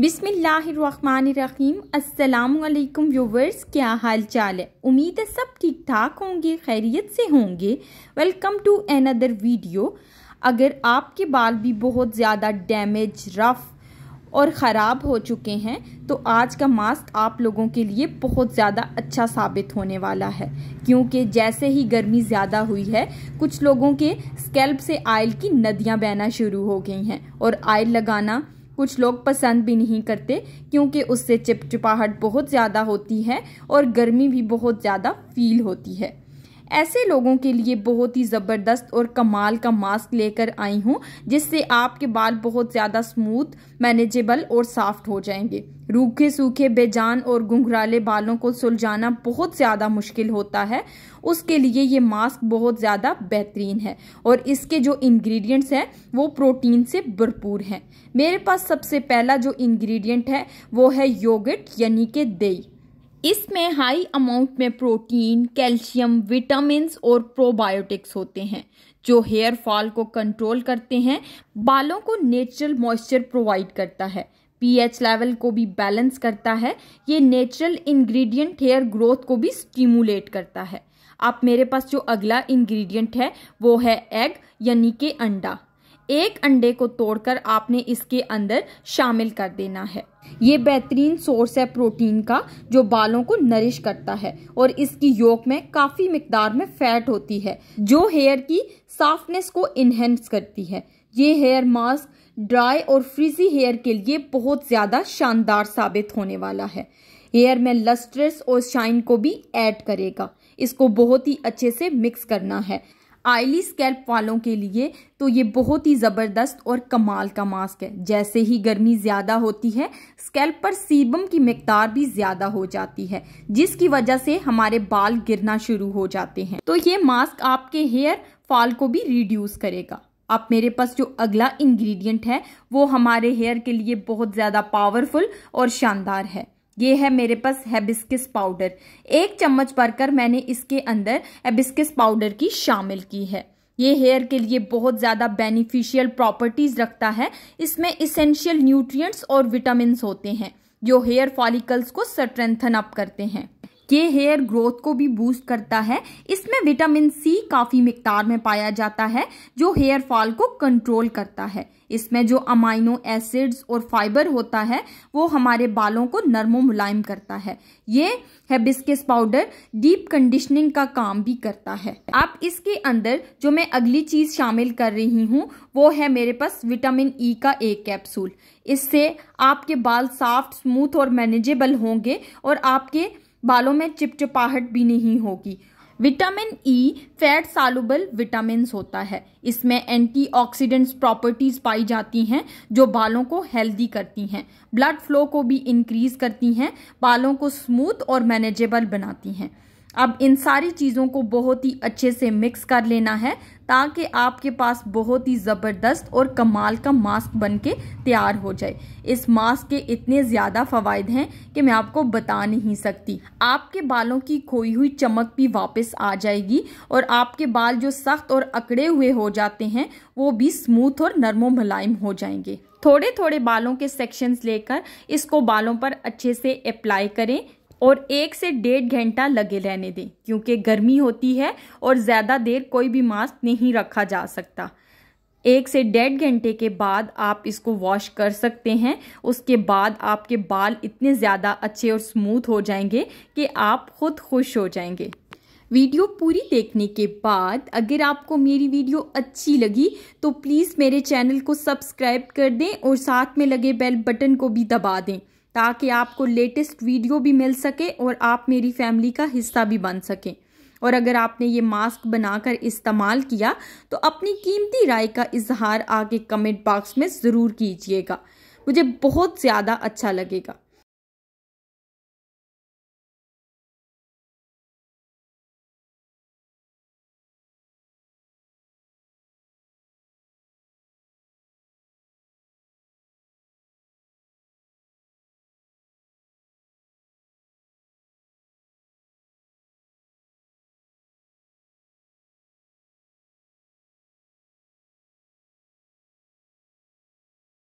बिसमीम् अल्लाम व्यूवर्स क्या हाल चाल है उम्मीद है सब ठीक ठाक होंगे खैरियत से होंगे वेलकम टू अनदर वीडियो अगर आपके बाल भी बहुत ज़्यादा डैमेज रफ़ और ख़राब हो चुके हैं तो आज का मास्क आप लोगों के लिए बहुत ज़्यादा अच्छा साबित होने वाला है क्योंकि जैसे ही गर्मी ज़्यादा हुई है कुछ लोगों के स्कैल्प से आयल की नदियाँ बहना शुरू हो गई हैं और आयल लगाना कुछ लोग पसंद भी नहीं करते क्योंकि उससे चिपचिपाहट बहुत ज़्यादा होती है और गर्मी भी बहुत ज़्यादा फील होती है ऐसे लोगों के लिए बहुत ही ज़बरदस्त और कमाल का मास्क लेकर आई हूँ जिससे आपके बाल बहुत ज़्यादा स्मूथ मैनेजेबल और सॉफ्ट हो जाएंगे रूखे सूखे बेजान और घुघराले बालों को सुलझाना बहुत ज़्यादा मुश्किल होता है उसके लिए ये मास्क बहुत ज़्यादा बेहतरीन है और इसके जो इंग्रेडिएंट्स हैं वो प्रोटीन से भरपूर हैं मेरे पास सबसे पहला जो इंग्रेडिएंट है वो है योगर्ट यानी कि दही इसमें हाई अमाउंट में प्रोटीन कैल्शियम विटामिन और प्रोबायोटिक्स होते हैं जो हेयर फॉल को कंट्रोल करते हैं बालों को नेचुरल मॉइस्चर प्रोवाइड करता है पीएच लेवल को भी बैलेंस करता है ये नेचुरल इंग्रेडिएंट हेयर ग्रोथ को भी स्टिमुलेट करता है आप मेरे पास जो अगला इंग्रेडिएंट है वो है एग यानी कि अंडा एक अंडे को तोड़कर आपने इसके अंदर शामिल कर देना है ये बेहतरीन सोर्स है प्रोटीन का जो बालों को नरिश करता है और इसकी योग में काफ़ी मकदार में फैट होती है जो हेयर की साफ्टनेस को इनहेंस करती है ये हेयर मास्क ड्राई और फ्रीजी हेयर के लिए बहुत ज़्यादा शानदार साबित होने वाला है हेयर में लस्ट्रेस और शाइन को भी ऐड करेगा इसको बहुत ही अच्छे से मिक्स करना है आयली स्कैल्प वालों के लिए तो ये बहुत ही ज़बरदस्त और कमाल का मास्क है जैसे ही गर्मी ज़्यादा होती है स्कैल्प पर सीबम की मकदार भी ज़्यादा हो जाती है जिसकी वजह से हमारे बाल गिरना शुरू हो जाते हैं तो ये मास्क आपके हेयर फॉल को भी रिड्यूस करेगा अब मेरे पास जो अगला इंग्रेडिएंट है वो हमारे हेयर के लिए बहुत ज़्यादा पावरफुल और शानदार है ये है मेरे पास हैबिस्किस पाउडर एक चम्मच भरकर मैंने इसके अंदर हैबिस्किस पाउडर की शामिल की है ये हेयर के लिए बहुत ज़्यादा बेनिफिशियल प्रॉपर्टीज़ रखता है इसमें इसेंशियल न्यूट्रिएंट्स और विटामिन होते हैं जो हेयर फॉलिकल्स को स्ट्रेंथन अप करते हैं के हेयर ग्रोथ को भी बूस्ट करता है इसमें विटामिन सी काफ़ी मिकदार में पाया जाता है जो हेयर फॉल को कंट्रोल करता है इसमें जो अमाइनो एसिड्स और फाइबर होता है वो हमारे बालों को नरमो मुलायम करता है ये हेबिस्किस पाउडर डीप कंडीशनिंग का काम भी करता है आप इसके अंदर जो मैं अगली चीज़ शामिल कर रही हूँ वो है मेरे पास विटामिन ई e का एक कैप्सूल इससे आपके बाल सॉफ्ट स्मूथ और मैनेजेबल होंगे और आपके बालों में चिपचिपाहट भी नहीं होगी vitamin E fat soluble vitamin होता है इसमें एंटीऑक्सीडेंट्स प्रॉपर्टीज पाई जाती हैं जो बालों को हेल्दी करती हैं ब्लड फ्लो को भी इंक्रीज करती हैं बालों को स्मूथ और मैनेजेबल बनाती हैं अब इन सारी चीज़ों को बहुत ही अच्छे से मिक्स कर लेना है ताकि आपके पास बहुत ही ज़बरदस्त और कमाल का मास्क बन के तैयार हो जाए इस मास्क के इतने ज़्यादा फ़वाद हैं कि मैं आपको बता नहीं सकती आपके बालों की खोई हुई चमक भी वापस आ जाएगी और आपके बाल जो सख्त और अकड़े हुए हो जाते हैं वो भी स्मूथ और नरमो मुलायम हो जाएंगे थोड़े थोड़े बालों के सेक्शंस लेकर इसको बालों पर अच्छे से अप्लाई करें और एक से डेढ़ घंटा लगे रहने दें क्योंकि गर्मी होती है और ज़्यादा देर कोई भी मास्क नहीं रखा जा सकता एक से डेढ़ घंटे के बाद आप इसको वॉश कर सकते हैं उसके बाद आपके बाल इतने ज़्यादा अच्छे और स्मूथ हो जाएंगे कि आप खुद खुश हो जाएंगे वीडियो पूरी देखने के बाद अगर आपको मेरी वीडियो अच्छी लगी तो प्लीज़ मेरे चैनल को सब्सक्राइब कर दें और साथ में लगे बेल बटन को भी दबा दें ताकि आपको लेटेस्ट वीडियो भी मिल सके और आप मेरी फैमिली का हिस्सा भी बन सकें और अगर आपने ये मास्क बनाकर इस्तेमाल किया तो अपनी कीमती राय का इजहार आगे कमेंट बॉक्स में ज़रूर कीजिएगा मुझे बहुत ज़्यादा अच्छा लगेगा